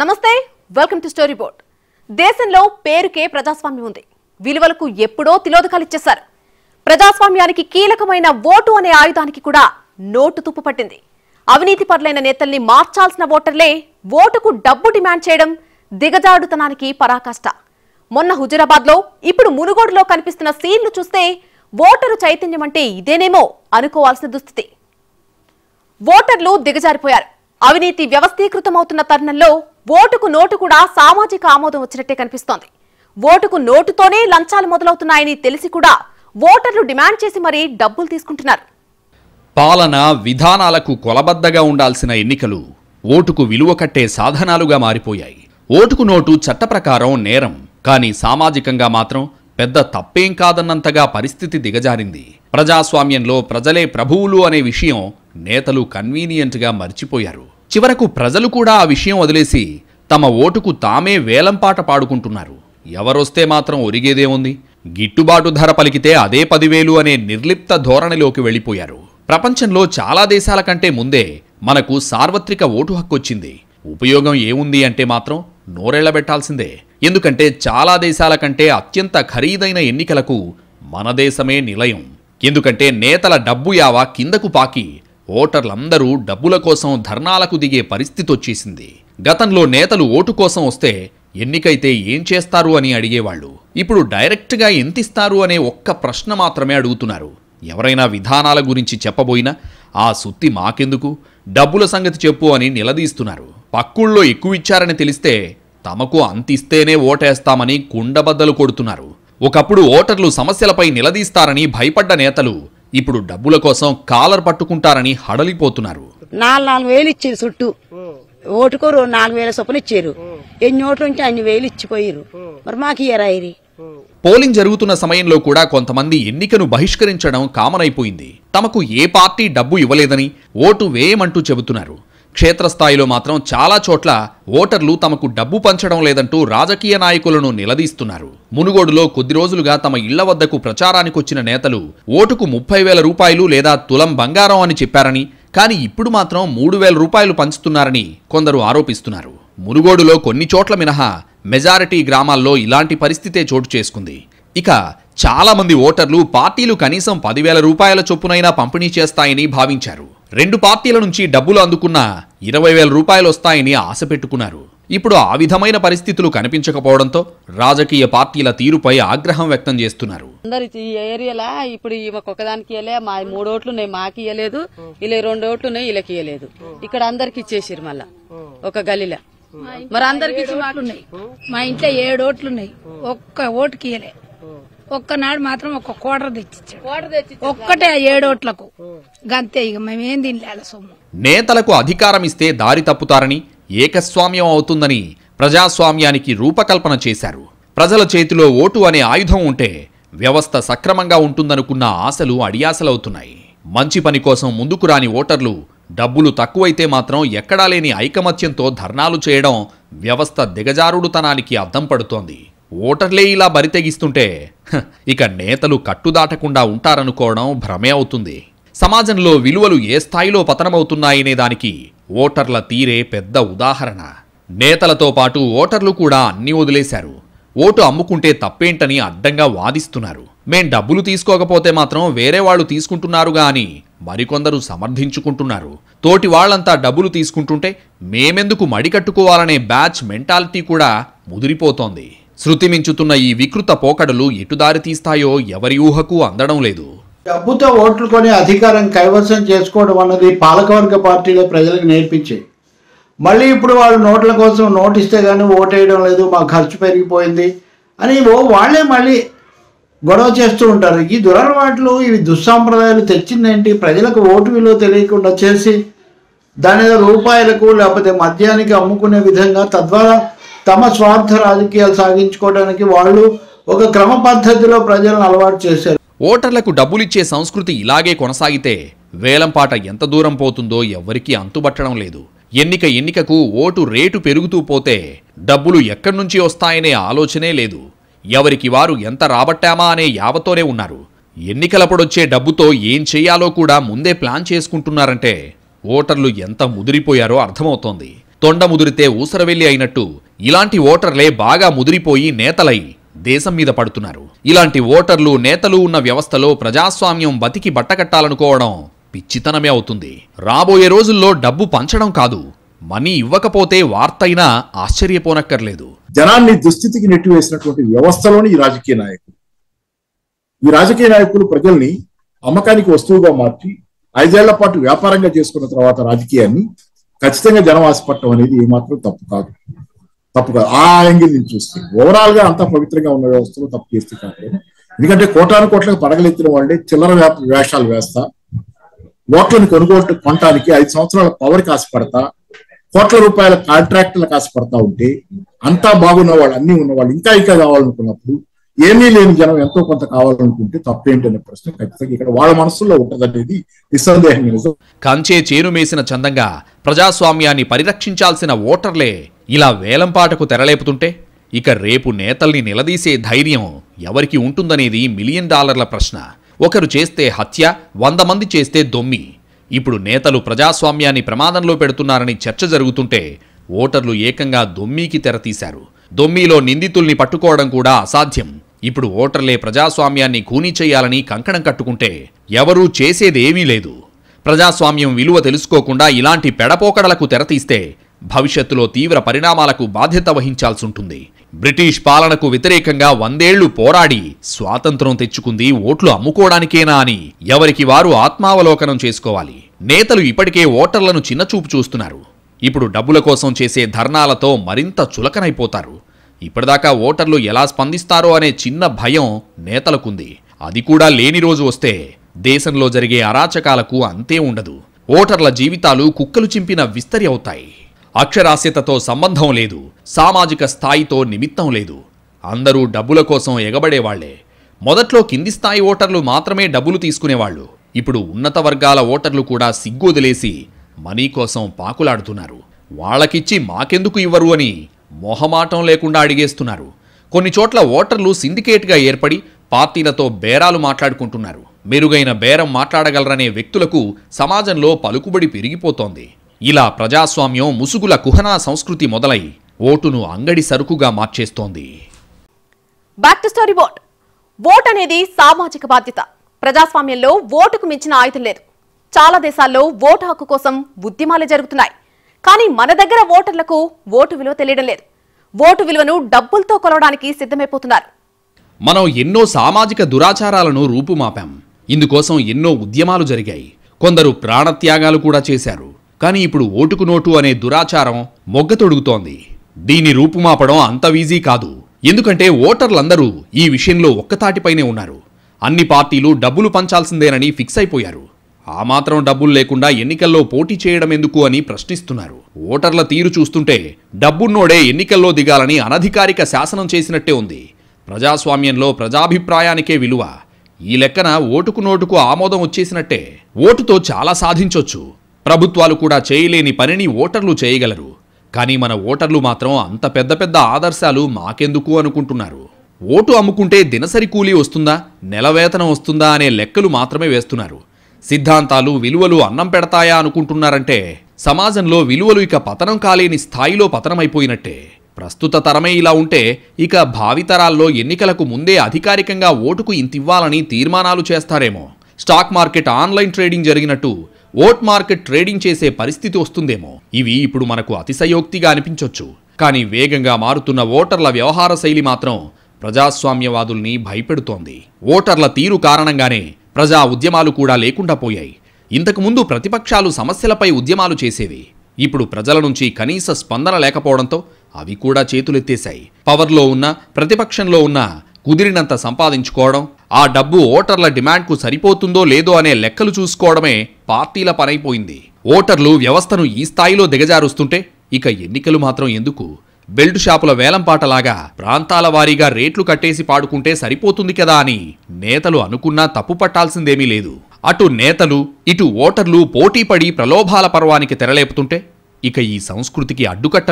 నమస్తే welcome to story board దేశంలో పేరుకే ప్రజాస్వామ్యం ఉంది విలువలకు ఎప్పుడో తిలోదకాలు ఇచ్చేశారు ప్రజాస్వామ్యానికి కీలకమైన ఓటు అనే ఆయుధానికి కూడా నోటు తుప్పు పట్టింది అవినీతి పరులైన నేతల్ని మార్చాల్సిన ఓటర్లే ఓటుకు డబ్బు డిమాండ్ చేయడం దిగజాడుతనానికి పరాకాష్ట మొన్న హుజురాబాద్లో ఇప్పుడు మునుగోడులో కనిపిస్తున్న సీన్లు చూస్తే ఓటరు చైతన్యం అంటే ఇదేనేమో అనుకోవాల్సిన దుస్థితి ఓటర్లు దిగజారిపోయారు అవినీతి వ్యవస్థీకృతమవుతున్న తరుణంలో ఓటుకు నోటు కూడా సామాజిక ఆమోదం వచ్చినట్టే కనిపిస్తోంది ఓటుకు నోటుతోనే లంచాలు మొదలవుతున్నాయని తెలిసి కూడా ఓటర్లు డిమాండ్ చేసి మరీ డబ్బులు తీసుకుంటున్నారు పాలన విధానాలకు కొలబద్దగా ఉండాల్సిన ఎన్నికలు ఓటుకు విలువ కట్టే సాధనాలుగా మారిపోయాయి ఓటుకు నోటు చట్ట ప్రకారం నేరం కానీ సామాజికంగా మాత్రం పెద్ద తప్పేం కాదన్నంతగా పరిస్థితి దిగజారింది ప్రజాస్వామ్యంలో ప్రజలే ప్రభువులు అనే విషయం నేతలు కన్వీనియంట్గా మర్చిపోయారు చివరకు ప్రజలు కూడా ఆ విషయం వదిలేసి తమ ఓటుకు తామే వేలంపాట పాడుకుంటున్నారు ఎవరొస్తే మాత్రం ఒరిగేదేముంది గిట్టుబాటు ధర పలికితే అదే పదివేలు అనే నిర్లిప్త ధోరణిలోకి వెళ్ళిపోయారు ప్రపంచంలో చాలా దేశాల కంటే ముందే మనకు సార్వత్రిక ఓటు హక్కు వచ్చింది ఉపయోగం ఏముంది అంటే మాత్రం నోరెళ్లబెట్టాల్సిందే ఎందుకంటే చాలా దేశాల కంటే అత్యంత ఖరీదైన ఎన్నికలకు మన దేశమే నిలయం ఎందుకంటే నేతల డబ్బు యావ కిందకు పాకి ఓటర్లందరూ డబ్బుల కోసం ధర్నాలకు దిగే పరిస్థితి వచ్చేసింది గతంలో నేతలు ఓటు కోసం వస్తే ఎన్నికైతే ఏం చేస్తారు అని అడిగేవాళ్ళు ఇప్పుడు డైరెక్ట్గా ఎంతిస్తారు అనే ఒక్క ప్రశ్న మాత్రమే అడుగుతున్నారు ఎవరైనా విధానాల గురించి చెప్పబోయినా ఆ సుత్తి మాకెందుకు డబ్బుల సంగతి చెప్పు అని నిలదీస్తున్నారు పక్కుళ్ళో ఎక్కువ ఇచ్చారని తెలిస్తే తమకు అంతిస్తేనే ఓటేస్తామని కుండబద్దలు కొడుతున్నారు ఒకప్పుడు ఓటర్లు సమస్యలపై నిలదీస్తారని భయపడ్డ నేతలు ఇప్పుడు డబ్బుల కోసం కాలర్ పట్టుకుంటారని హడలిపోతున్నారు నాలుగు నాలుగు వేలు ఇచ్చారు చుట్టూ ఓటుకోరు నాలుగు వేల సొప్పులు ఇచ్చారు ఎన్ని ఓట్ల నుంచి అన్ని వేలు ఇచ్చిపోయారు మరి మాకు ఇయరాయి పోలింగ్ జరుగుతున్న సమయంలో కూడా కొంతమంది ఎన్నికను బహిష్కరించడం కామన్ అయిపోయింది తమకు ఏ పార్టీ డబ్బు ఇవ్వలేదని ఓటు వేయమంటూ చెబుతున్నారు క్షేత్రస్థాయిలో మాత్రం చాలా చోట్ల ఓటర్లు తమకు డబ్బు పంచడం లేదంటూ రాజకీయ నాయకులను నిలదీస్తున్నారు మునుగోడులో కొద్ది రోజులుగా తమ ఇళ్ల వద్దకు ప్రచారానికొచ్చిన నేతలు ఓటుకు ముప్పై వేల రూపాయలు లేదా తులం బంగారం అని చెప్పారని కానీ ఇప్పుడు మాత్రం మూడు వేల రూపాయలు పంచుతున్నారని కొందరు ఆరోపిస్తున్నారు మునుగోడులో కొన్ని చోట్ల మినహా మెజారిటీ గ్రామాల్లో ఇలాంటి పరిస్థితే చోటు చేసుకుంది ఇక చాలామంది ఓటర్లు పార్టీలు కనీసం పదివేల రూపాయల చొప్పునైనా పంపిణీ చేస్తాయని భావించారు రెండు పార్టీల నుంచి డబ్బులు అందుకున్న ఇరవై వేల రూపాయలు వస్తాయని ఆశ పెట్టుకున్నారు ఇప్పుడు ఆ విధమైన పరిస్థితులు కనిపించకపోవడంతో రాజకీయ పార్టీల తీరుపై ఆగ్రహం వ్యక్తం చేస్తున్నారు అందరు ఈ ఏరియాలా ఇప్పుడు ఒక్కదానికి ఇయ్యలే మా మూడు ఓట్లు ఉన్నాయి మాకు ఇయ్యలేదు ఇలా రెండు ఓట్లు ఉన్నాయి వీళ్ళకి ఇక్కడ అందరికి ఇచ్చేసారు మళ్ళా ఒక గలిలా మరి అందరికి మా ఇంట్లో ఏడు ఓట్లున్నాయి ఒక్క ఓటుకి ఇయ్యలే ఒక్కనాడు మాత్రం ఒక కోటర్ తెచ్చిచ్చాడు ఒక్కటే ఏడోట్లకు గంతే ఇక మేమేం తినలేల సొమ్ము నేతలకు అధికారం ఇస్తే దారి తప్పుతారని ఏకస్వామ్యం అవుతుందని ప్రజాస్వామ్యానికి రూపకల్పన చేశారు ప్రజల చేతిలో ఓటు అనే ఆయుధం ఉంటే వ్యవస్థ సక్రమంగా ఉంటుందనుకున్న ఆశలు అడియాసలవుతున్నాయి మంచి పని కోసం ముందుకు రాని ఓటర్లు డబ్బులు తక్కువైతే మాత్రం ఎక్కడా లేని ఐకమత్యంతో ధర్నాలు చేయడం వ్యవస్థ దిగజారుడుతనానికి అద్దం పడుతోంది ఓటర్లే ఇలా బరితెగిస్తుంటే ఇక నేతలు కట్టుదాటకుండా ఉంటారనుకోవడం భ్రమే అవుతుంది సమాజంలో విలువలు ఏ స్థాయిలో పతనమవుతున్నాయనే దానికి ఓటర్ల తీరే పెద్ద ఉదాహరణ నేతలతో పాటు ఓటర్లు కూడా అన్నీ వదిలేశారు ఓటు అమ్ముకుంటే తప్పేంటని అడ్డంగా వాదిస్తున్నారు మేం డబ్బులు తీసుకోకపోతే మాత్రం వేరే వాళ్ళు తీసుకుంటున్నారుగా అని మరికొందరు సమర్థించుకుంటున్నారు తోటి వాళ్ళంతా డబ్బులు తీసుకుంటుంటే మేమెందుకు మడికట్టుకోవాలనే బ్యాచ్ మెంటాలిటీ కూడా ముదిరిపోతోంది శృతిమించుతున్న ఈ వికృత పోకడలు ఎటు దారి తీస్తాయో ఎవరి ఊహకు అందడం లేదు డబ్బుతో ఓట్లు కొని అధికారం కైవసం చేసుకోవడం అన్నది పాలకవర్గ పార్టీలో ప్రజలకు నేర్పించే మళ్ళీ ఇప్పుడు వాళ్ళు నోట్ల కోసం నోటిస్తే కానీ ఓటేయడం లేదు మా ఖర్చు పెరిగిపోయింది అని ఓ వాళ్ళే మళ్ళీ గొడవ చేస్తూ ఉంటారు ఈ దురలవాట్లు ఇవి దుస్సాంప్రదాయాలు తెచ్చిందేంటి ప్రజలకు ఓటు విలువ తెలియకుండా చేసి దాని రూపాయలకు లేకపోతే మద్యానికి అమ్ముకునే విధంగా తద్వారా తమ స్వార్థ రాజకీయాలు సాగించుకోవడానికి వాళ్ళు ఒక క్రమ పద్ధతిలో ప్రజలను అలవాటు చేశారు ఓటర్లకు డబ్బులిచ్చే సంస్కృతి ఇలాగే కొనసాగితే వేలంపాట ఎంత దూరం పోతుందో ఎవ్వరికీ అంతుబట్టడం లేదు ఎన్నిక ఎన్నికకు ఓటు రేటు పెరుగుతూ పోతే డబ్బులు ఎక్కడి నుంచి వస్తాయనే ఆలోచనే లేదు ఎవరికి వారు ఎంత రాబట్టామా అనే యావతోనే ఉన్నారు ఎన్నికలప్పుడొచ్చే డబ్బుతో ఏం చేయాలో కూడా ముందే ప్లాన్ చేసుకుంటున్నారంటే ఓటర్లు ఎంత ముదిరిపోయారో అర్థమవుతోంది తొండ ముదిరితే ఊసరవెల్లి అయినట్టు ఇలాంటి ఓటర్లే బాగా ముదిరిపోయి నేతలై దేశం మీద పడుతున్నారు ఇలాంటి ఓటర్లు నేతలు ఉన్న వ్యవస్థలో ప్రజాస్వామ్యం బతికి బట్టకట్టాలనుకోవడం పిచ్చితనమే అవుతుంది రాబోయే రోజుల్లో డబ్బు పంచడం కాదు మనీ ఇవ్వకపోతే వార్త అయినా ఆశ్చర్యపోనక్కర్లేదు జనాన్ని దుస్థితికి నెట్టివేసినటువంటి వ్యవస్థలోని ఈ రాజకీయ నాయకులు ఈ రాజకీయ నాయకులు ప్రజల్ని అమ్మకానికి వస్తువుగా మార్చి ఐదేళ్ల పాటు వ్యాపారంగా చేసుకున్న తర్వాత రాజకీయాన్ని ఖచ్చితంగా జనం ఆశపట్టడం అనేది ఏమాత్రం తప్పు కాదు తప్పు కాదు ఆ యాంగిల్ నుంచి చూస్తే ఓవరాల్ గా అంతా పవిత్రంగా ఉన్న వ్యవస్థలు తప్పు చేస్తే కాదు ఎందుకంటే కోటాను కోట్లకు పడగలెత్తిన వాళ్ళే చిల్లర వ్యాప వేషాలు వేస్తా ఓట్లను కొనుగోలు కొనటానికి ఐదు సంవత్సరాల పవర్కి పడతా కోట్ల రూపాయల కాంట్రాక్టులకు పడతా ఉంటే అంతా బాగున్న వాళ్ళు అన్ని ఉన్నవాళ్ళు ఇంకా ఇంకా కావాలనుకున్నప్పుడు ఏమీ లేని జనం ఎంతో కొంత కావాలనుకుంటే తప్పేంటనే ప్రశ్న ఖచ్చితంగా ఇక్కడ వాళ్ళ మనసులో అనేది నిస్సందేహం కంచే మేసిన చందంగా ప్రజాస్వామ్యాన్ని పరిరక్షించాల్సిన ఓటర్లే ఇలా వేలంపాటకు తెరలేపుతుంటే ఇక రేపు నేతల్ని నిలదీసే ధైర్యం ఎవరికి ఉంటుందనేది మిలియన్ డాలర్ల ప్రశ్న ఒకరు చేస్తే హత్య వంద మంది చేస్తే దొమ్మి ఇప్పుడు నేతలు ప్రజాస్వామ్యాన్ని ప్రమాదంలో పెడుతున్నారని చర్చ జరుగుతుంటే ఓటర్లు ఏకంగా దొమ్మీకి తెరతీశారు దొమ్మిలో నిందితుల్ని పట్టుకోవడం కూడా అసాధ్యం ఇప్పుడు ఓటర్లే ప్రజాస్వామ్యాన్ని కూనీ చేయాలని కంకణం కట్టుకుంటే ఎవరూ చేసేదేమీ లేదు ప్రజాస్వామ్యం విలువ తెలుసుకోకుండా ఇలాంటి పెడపోకడలకు తెరతీస్తే భవిష్యత్తులో తీవ్ర పరిణామాలకు బాధ్యత వహించాల్సుంటుంది బ్రిటిష్ పాలనకు వ్యతిరేకంగా వందేళ్లు పోరాడి స్వాతంత్రం తెచ్చుకుంది ఓట్లు అమ్ముకోవడానికేనా అని ఎవరికి వారు ఆత్మావలోకనం చేసుకోవాలి నేతలు ఇప్పటికే ఓటర్లను చిన్నచూపు చూస్తున్నారు ఇప్పుడు డబ్బుల కోసం చేసే ధర్నాలతో మరింత చులకనైపోతారు ఇప్పటిదాకా ఓటర్లు ఎలా స్పందిస్తారో అనే చిన్న భయం నేతలకుంది అది కూడా లేని రోజు వస్తే దేశంలో జరిగే అరాచకాలకు అంతే ఉండదు ఓటర్ల జీవితాలు కుక్కలు చింపిన విస్తరి అవుతాయి అక్షరాస్యతతో సంబంధం లేదు సామాజిక స్థాయితో నిమిత్తం లేదు అందరూ డబ్బుల కోసం ఎగబడేవాళ్లే మొదట్లో కింది స్థాయి ఓటర్లు మాత్రమే డబ్బులు తీసుకునేవాళ్లు ఇప్పుడు ఉన్నత వర్గాల ఓటర్లు కూడా సిగ్గు వదిలేసి మనీ కోసం పాకులాడుతున్నారు వాళ్ళకిచ్చి మాకెందుకు ఇవ్వరు అని మొహమాటం లేకుండా అడిగేస్తున్నారు కొన్ని చోట్ల ఓటర్లు సిండికేట్గా ఏర్పడి పార్టీలతో బేరాలు మాట్లాడుకుంటున్నారు మెరుగైన బేరం మాట్లాడగలరనే వ్యక్తులకు సమాజంలో పలుకుబడి పెరిగిపోతోంది ఇలా ప్రజాస్వామ్యం ముసుగుల కుహనా సంస్కృతి మొదలై ఓటును అంగడి సరుకుగా మార్చేస్తోంది బ్యాక్ ఓట్ అనేది సామాజిక బాధ్యత ప్రజాస్వామ్యంలో ఓటుకు మించిన ఆయుధం లేదు చాలా దేశాల్లో ఓటు హక్కు కోసం ఉద్యమాలు జరుగుతున్నాయి కానీ మన దగ్గర ఓటర్లకు ఓటు విలువ తెలియడం లేదు ఓటు విలువను డబ్బులతో కొలవడానికి సిద్ధమైపోతున్నారు మనం ఎన్నో సామాజిక దురాచారాలను రూపుమాపాం ఇందుకోసం ఎన్నో ఉద్యమాలు జరిగాయి కొందరు ప్రాణత్యాగాలు కూడా చేశారు కానీ ఇప్పుడు ఓటుకు నోటు అనే దురాచారం మొగ్గతొడుగుతోంది దీని రూపుమాపడం అంత వీజీ కాదు ఎందుకంటే ఓటర్లందరూ ఈ విషయంలో ఒక్కతాటిపైనే ఉన్నారు అన్ని పార్టీలు డబ్బులు పంచాల్సిందేనని ఫిక్స్ అయిపోయారు ఆ మాత్రం డబ్బులు లేకుండా ఎన్నికల్లో పోటీ చేయడం ఎందుకు అని ప్రశ్నిస్తున్నారు ఓటర్ల తీరు చూస్తుంటే డబ్బున్నోడే ఎన్నికల్లో దిగాలని అనధికారిక శాసనం చేసినట్టే ఉంది ప్రజాస్వామ్యంలో ప్రజాభిప్రాయానికే విలువ ఈ లెక్కన ఓటుకు నోటుకు ఆమోదం వచ్చేసినట్టే ఓటుతో చాలా సాధించొచ్చు ప్రభుత్వాలు కూడా చేయలేని పనిని ఓటర్లు చేయగలరు కానీ మన ఓటర్లు మాత్రం అంత పెద్ద పెద్ద ఆదర్శాలు మాకెందుకు అనుకుంటున్నారు ఓటు అమ్ముకుంటే దినసరి కూలీ వస్తుందా నెలవేతనం వస్తుందా అనే లెక్కలు మాత్రమే వేస్తున్నారు సిద్ధాంతాలు విలువలు అన్నం పెడతాయా అనుకుంటున్నారంటే సమాజంలో విలువలు ఇక పతనం కాలేని స్థాయిలో పతనమైపోయినట్టే ప్రస్తుత తరమే ఇలా ఉంటే ఇక భావితరాల్లో ఎన్నికలకు ముందే అధికారికంగా ఓటుకు ఇంతివ్వాలని తీర్మానాలు చేస్తారేమో స్టాక్ మార్కెట్ ఆన్లైన్ ట్రేడింగ్ జరిగినట్టు ఓట్ మార్కెట్ ట్రేడింగ్ చేసే పరిస్థితి వస్తుందేమో ఇవి ఇప్పుడు మనకు అతిశయోక్తిగా అనిపించవచ్చు కానీ వేగంగా మారుతున్న ఓటర్ల వ్యవహార శైలి మాత్రం ప్రజాస్వామ్యవాదుల్ని భయపెడుతోంది ఓటర్ల తీరు కారణంగానే ప్రజా ఉద్యమాలు కూడా లేకుండా పోయాయి ఇంతకుముందు ప్రతిపక్షాలు సమస్యలపై ఉద్యమాలు చేసేవి ఇప్పుడు ప్రజల నుంచి కనీస స్పందన లేకపోవడంతో అవి కూడా చేతులెత్తేశాయి పవర్లో ఉన్న ప్రతిపక్షంలో ఉన్న కుదిరినంత సంపాదించుకోవడం ఆ డబ్బు ఓటర్ల డిమాండ్కు సరిపోతుందో లేదో అనే లెక్కలు చూసుకోవడమే పార్టీల పనైపోయింది ఓటర్లు వ్యవస్థను ఈ స్థాయిలో దిగజారుస్తుంటే ఇక ఎన్నికలు మాత్రం ఎందుకు బెల్ట్ షాపుల వేలంపాటలాగా ప్రాంతాల వారీగా రేట్లు కట్టేసి పాడుకుంటే సరిపోతుంది కదా అని నేతలు అనుకున్నా తప్పు పట్టాల్సిందేమీ లేదు అటు నేతలు ఇటు ఓటర్లు పోటీపడి ప్రలోభాల పర్వానికి తెరలేపుతుంటే ఇక ఈ సంస్కృతికి అడ్డుకట్ట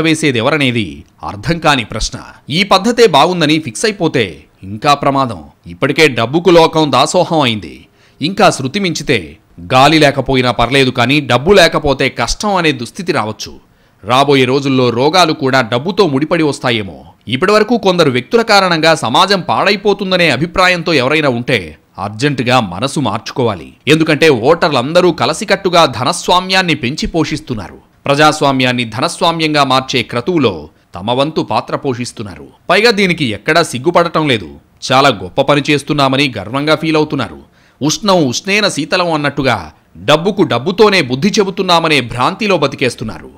అర్థం కాని ప్రశ్న ఈ పద్ధతే బాగుందని ఫిక్స్ అయిపోతే ఇంకా ప్రమాదం ఇప్పటికే డబ్బుకు లోకం దాసోహం అయింది ఇంకా శృతి మించితే గాలి లేకపోయినా పర్లేదు కానీ డబ్బు లేకపోతే కష్టం అనే దుస్థితి రావచ్చు రాబోయే రోజుల్లో రోగాలు కూడా డబ్బుతో ముడిపడి వస్తాయేమో ఇప్పటివరకు కొందరు వ్యక్తుల కారణంగా సమాజం పాడైపోతుందనే అభిప్రాయంతో ఎవరైనా ఉంటే అర్జెంటుగా మనసు మార్చుకోవాలి ఎందుకంటే ఓటర్లందరూ కలసికట్టుగా ధనస్వామ్యాన్ని పెంచి పోషిస్తున్నారు ప్రజాస్వామ్యాన్ని ధనస్వామ్యంగా మార్చే క్రతువులో తమ వంతు పాత్ర పోషిస్తున్నారు పైగా దీనికి ఎక్కడా సిగ్గుపడటం లేదు చాలా గొప్ప పని చేస్తున్నామని గర్వంగా ఫీల్ అవుతున్నారు ఉష్ణం ఉష్ణేన శీతలం అన్నట్టుగా డబ్బుకు డబ్బుతోనే బుద్ధి చెబుతున్నామనే భ్రాంతిలో బతికేస్తున్నారు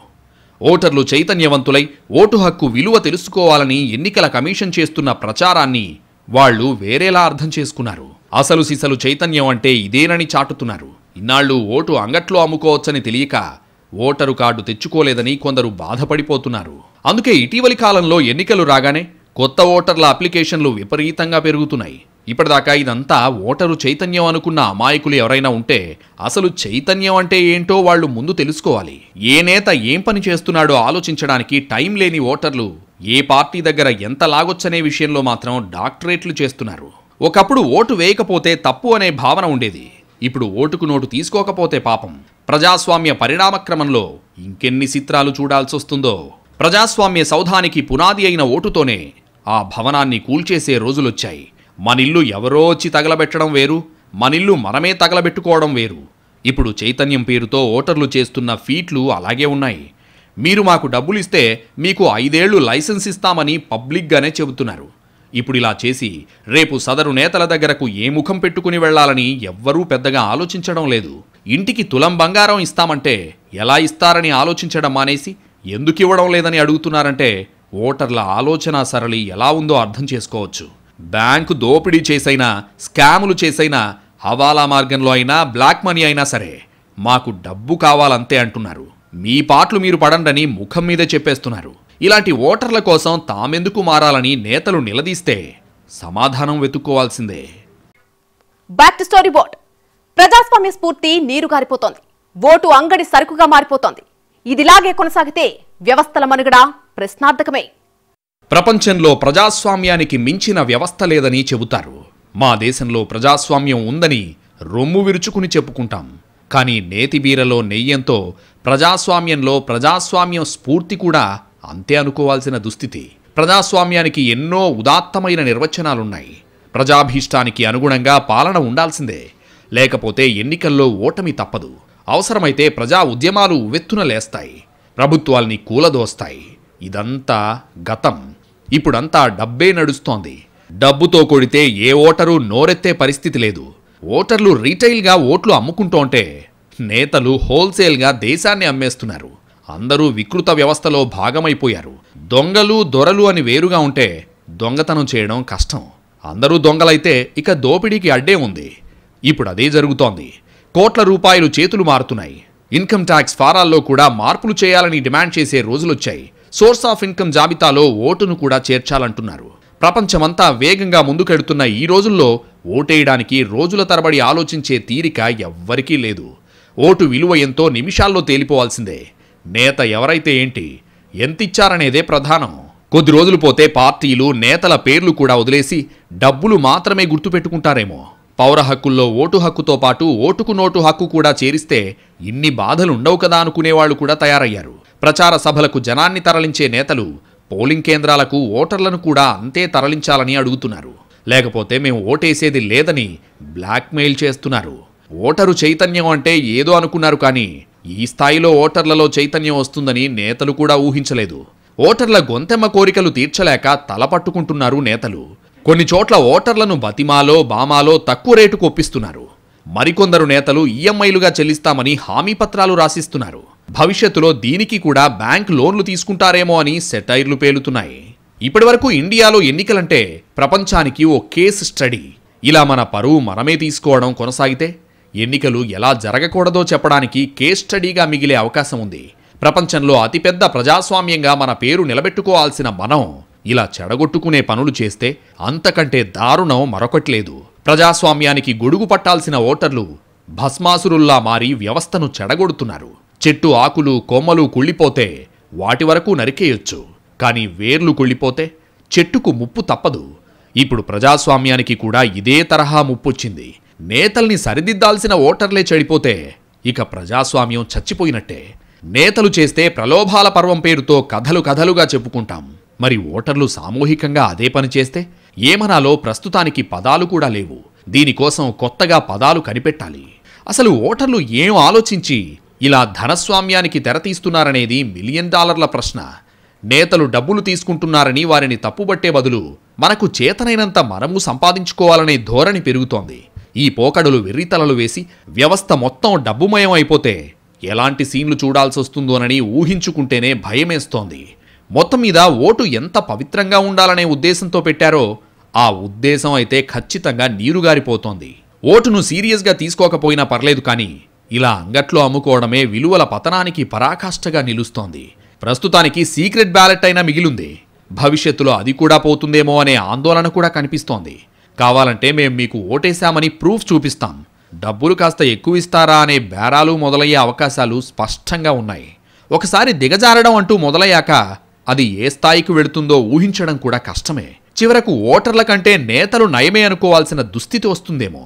ఓటర్లు చైతన్యవంతులై ఓటు హక్కు విలువ తెలుసుకోవాలని ఎన్నికల కమిషన్ చేస్తున్న ప్రచారాన్ని వాళ్ళు వేరేలా అర్థం చేసుకున్నారు అసలు సిసలు చైతన్యం అంటే ఇదేనని చాటుతున్నారు ఇన్నాళ్ళు ఓటు అంగట్లో అమ్ముకోవచ్చని తెలియక ఓటరు కార్డు తెచ్చుకోలేదని కొందరు బాధపడిపోతున్నారు అందుకే ఇటీవలి కాలంలో ఎన్నికలు రాగానే కొత్త ఓటర్ల అప్లికేషన్లు విపరీతంగా పెరుగుతున్నాయి ఇప్పటిదాకా ఇదంతా ఓటరు చైతన్యం అనుకున్న అమాయకులు ఎవరైనా ఉంటే అసలు చైతన్యం అంటే ఏంటో వాళ్ళు ముందు తెలుసుకోవాలి ఏ నేత ఏం పని చేస్తున్నాడో ఆలోచించడానికి టైం లేని ఓటర్లు ఏ పార్టీ దగ్గర ఎంత లాగొచ్చనే విషయంలో మాత్రం డాక్టరేట్లు చేస్తున్నారు ఒకప్పుడు ఓటు వేయకపోతే తప్పు అనే భావన ఉండేది ఇప్పుడు ఓటుకు నోటు తీసుకోకపోతే పాపం ప్రజాస్వామ్య పరిణామక్రమంలో ఇంకెన్ని చిత్రాలు చూడాల్సొస్తుందో ప్రజాస్వామ్య సౌధానికి పునాది అయిన ఓటుతోనే ఆ భవనాన్ని కూల్చేసే రోజులొచ్చాయి మనిల్లు ఎవరో వచ్చి తగలబెట్టడం వేరు మనిల్లు మనమే తగలబెట్టుకోవడం వేరు ఇప్పుడు చైతన్యం పేరుతో ఓటర్లు చేస్తున్న ఫీట్లు అలాగే ఉన్నాయి మీరు మాకు డబ్బులిస్తే మీకు ఐదేళ్లు లైసెన్స్ ఇస్తామని పబ్లిక్గానే చెబుతున్నారు ఇప్పుడు ఇలా చేసి రేపు సదరు నేతల దగ్గరకు ఏ ముఖం పెట్టుకుని వెళ్లాలని ఎవ్వరూ పెద్దగా ఆలోచించడం లేదు ఇంటికి తులం బంగారం ఇస్తామంటే ఎలా ఇస్తారని ఆలోచించడం మానేసి ఎందుకు ఇవ్వడం లేదని అడుగుతున్నారంటే ఓటర్ల ఆలోచన సరళి ఎలా ఉందో అర్థం చేసుకోవచ్చు బ్యాంకు దోపిడీ చేసైనా స్కాములు చేసైనా హవాలా మార్గంలో అయినా బ్లాక్ మనీ అయినా సరే మాకు డబ్బు కావాలంతే అంటున్నారు మీ పాటలు మీరు పడండని ముఖం మీదే చెప్పేస్తున్నారు ఇలాంటి ఓటర్ల కోసం తామెందుకు మారాలని నేతలు నిలదీస్తే సమాధానం వెతుక్కోవాల్సిందే బ్యాక్ స్టోరీ బోర్డ్ ప్రజాస్వామ్య స్ఫూర్తి నీరు గారిపోతోంది ఓటు అంగడి సరుకుగా మారిపోతోంది ఇదిలాగే కొనసాగితే వ్యవస్థల మనుగడ ప్రశ్నార్థకమే ప్రపంచంలో ప్రజాస్వామ్యానికి మించిన వ్యవస్థ లేదని చెబుతారు మా దేశంలో ప్రజాస్వామ్యం ఉందని రొమ్ము విరుచుకుని చెప్పుకుంటాం కానీ నేతి నెయ్యంతో ప్రజాస్వామ్యంలో ప్రజాస్వామ్యం స్ఫూర్తి కూడా అంతే అనుకోవాల్సిన దుస్థితి ప్రజాస్వామ్యానికి ఎన్నో ఉదాత్తమైన నిర్వచనాలున్నాయి ప్రజాభీష్టానికి అనుగుణంగా పాలన ఉండాల్సిందే లేకపోతే ఎన్నికల్లో ఓటమి తప్పదు అవసరమైతే ప్రజా ఉద్యమాలు ఉవెత్తున లేస్తాయి ప్రభుత్వాల్ని కూలదోస్తాయి ఇదంతా గతం ఇప్పుడంతా డబ్బే నడుస్తోంది డబ్బుతో కొడితే ఏ ఓటరు నోరెత్తే పరిస్థితి లేదు ఓటర్లు రీటైల్గా ఓట్లు అమ్ముకుంటోంటే నేతలు హోల్సేల్గా దేశాన్ని అమ్మేస్తున్నారు అందరూ వికృత వ్యవస్థలో భాగమైపోయారు దొంగలు దొరలు అని వేరుగా ఉంటే దొంగతనం చేయడం కష్టం అందరూ దొంగలైతే ఇక దోపిడీకి అడ్డే ఉంది ఇప్పుడు అదే జరుగుతోంది కోట్ల రూపాయలు చేతులు మారుతున్నాయి ఇన్కమ్ ట్యాక్స్ ఫారాల్లో కూడా మార్పులు చేయాలని డిమాండ్ చేసే రోజులొచ్చాయి సోర్స్ ఆఫ్ ఇన్కమ్ జాబితాలో ఓటును కూడా చేర్చాలంటున్నారు ప్రపంచమంతా వేగంగా ముందుకెడుతున్న ఈ రోజుల్లో ఓటేయడానికి రోజుల తరబడి ఆలోచించే తీరిక ఎవ్వరికీ లేదు ఓటు విలువ ఎంతో నిమిషాల్లో తేలిపోవాల్సిందే నేత ఎవరైతే ఏంటి ఎంతిచ్చారనేదే ప్రధానం కొద్ది రోజులు పోతే పార్టీలు నేతల పేర్లు కూడా వదిలేసి డబ్బులు మాత్రమే గుర్తుపెట్టుకుంటారేమో పౌర హక్కుల్లో ఓటు హక్కుతో పాటు ఓటుకు నోటు హక్కు కూడా చేరిస్తే ఇన్ని బాధలుండవు కదా అనుకునేవాళ్లు కూడా తయారయ్యారు ప్రచార సభలకు జనాన్ని తరలించే నేతలు పోలింగ్ కేంద్రాలకు ఓటర్లను కూడా అంతే తరలించాలని అడుగుతున్నారు లేకపోతే మేము ఓటేసేది లేదని బ్లాక్మెయిల్ చేస్తున్నారు ఓటరు చైతన్యం అంటే ఏదో అనుకున్నారు కానీ ఈ స్థాయిలో ఓటర్లలో చైతన్యం వస్తుందని నేతలు కూడా ఊహించలేదు ఓటర్ల గొంతెమ్మ కోరికలు తీర్చలేక తలపట్టుకుంటున్నారు నేతలు కొన్ని చోట్ల ఓటర్లను బతిమాలో బామాలో తక్కువ రేటుకు ఒప్పిస్తున్నారు మరికొందరు నేతలు ఈఎంఐలుగా చెల్లిస్తామని హామీ పత్రాలు రాసిస్తున్నారు భవిష్యత్తులో దీనికి కూడా బ్యాంక్ లోన్లు తీసుకుంటారేమో అని సెటైర్లు పేలుతున్నాయి ఇప్పటివరకు ఇండియాలో ఎన్నికలంటే ప్రపంచానికి ఓ కేస్ స్టడీ ఇలా మన పరువు మనమే తీసుకోవడం కొనసాగితే ఎన్నికలు ఎలా జరగకూడదో చెప్పడానికి కేస్ స్టడీగా మిగిలే అవకాశం ఉంది ప్రపంచంలో అతిపెద్ద ప్రజాస్వామ్యంగా మన పేరు నిలబెట్టుకోవాల్సిన మనం ఇలా చెడగొట్టుకునే పనులు చేస్తే అంతకంటే దారుణం మరొకట్లేదు ప్రజాస్వామ్యానికి గొడుగు పట్టాల్సిన ఓటర్లు భస్మాసురుల్లా మారి వ్యవస్థను చెడగొడుతున్నారు చెట్టు ఆకులు కొమ్మలు కుళ్ళిపోతే వాటి వరకు నరికేయొచ్చు కానీ వేర్లు కుళ్ళిపోతే చెట్టుకు ముప్పు తప్పదు ఇప్పుడు ప్రజాస్వామ్యానికి కూడా ఇదే తరహా ముప్పొచ్చింది నేతల్ని సరిదిద్దాల్సిన ఓటర్లే చెడిపోతే ఇక ప్రజాస్వామ్యం చచ్చిపోయినట్టే నేతలు చేస్తే ప్రలోభాల పర్వం పేరుతో కథలు కథలుగా చెప్పుకుంటాం మరి ఓటర్లు సామూహికంగా అదే పని చేస్తే ఏమనాలో ప్రస్తుతానికి పదాలు కూడా లేవు దీనికోసం కొత్తగా పదాలు కనిపెట్టాలి అసలు ఓటర్లు ఏం ఆలోచించి ఇలా ధనస్వామ్యానికి తెరతీస్తున్నారనేది మిలియన్ డాలర్ల ప్రశ్న నేతలు డబ్బులు తీసుకుంటున్నారని వారిని తప్పుబట్టే బదులు మనకు చేతనైనంత మనము సంపాదించుకోవాలనే ధోరణి పెరుగుతోంది ఈ పోకడలు వెర్రితలలు వేసి వ్యవస్థ మొత్తం డబ్బుమయం అయిపోతే ఎలాంటి సీన్లు చూడాల్సొస్తుందోనని ఊహించుకుంటేనే భయమేస్తోంది మొత్తం మీద ఓటు ఎంత పవిత్రంగా ఉండాలనే ఉద్దేశంతో పెట్టారో ఆ ఉద్దేశం అయితే ఖచ్చితంగా నీరుగారిపోతోంది ఓటును సీరియస్గా తీసుకోకపోయినా పర్లేదు కానీ ఇలా అంగట్లో అమ్ముకోవడమే విలువల పతనానికి పరాకాష్ఠగా నిలుస్తోంది ప్రస్తుతానికి సీక్రెట్ బ్యాలెట్ అయినా మిగిలింది భవిష్యత్తులో అది కూడా పోతుందేమో అనే ఆందోళన కూడా కనిపిస్తోంది కావాలంటే మేము మీకు ఓటేశామని ప్రూఫ్ చూపిస్తాం డబ్బులు కాస్త ఎక్కువ ఇస్తారా అనే బేరాలు మొదలయ్యే అవకాశాలు స్పష్టంగా ఉన్నాయి ఒకసారి దిగజారడం అంటూ మొదలయ్యాక అది ఏ స్థాయికి వెళుతుందో ఊహించడం కూడా కష్టమే చివరకు ఓటర్ల కంటే నేతలు నయమే అనుకోవాల్సిన దుస్థితి వస్తుందేమో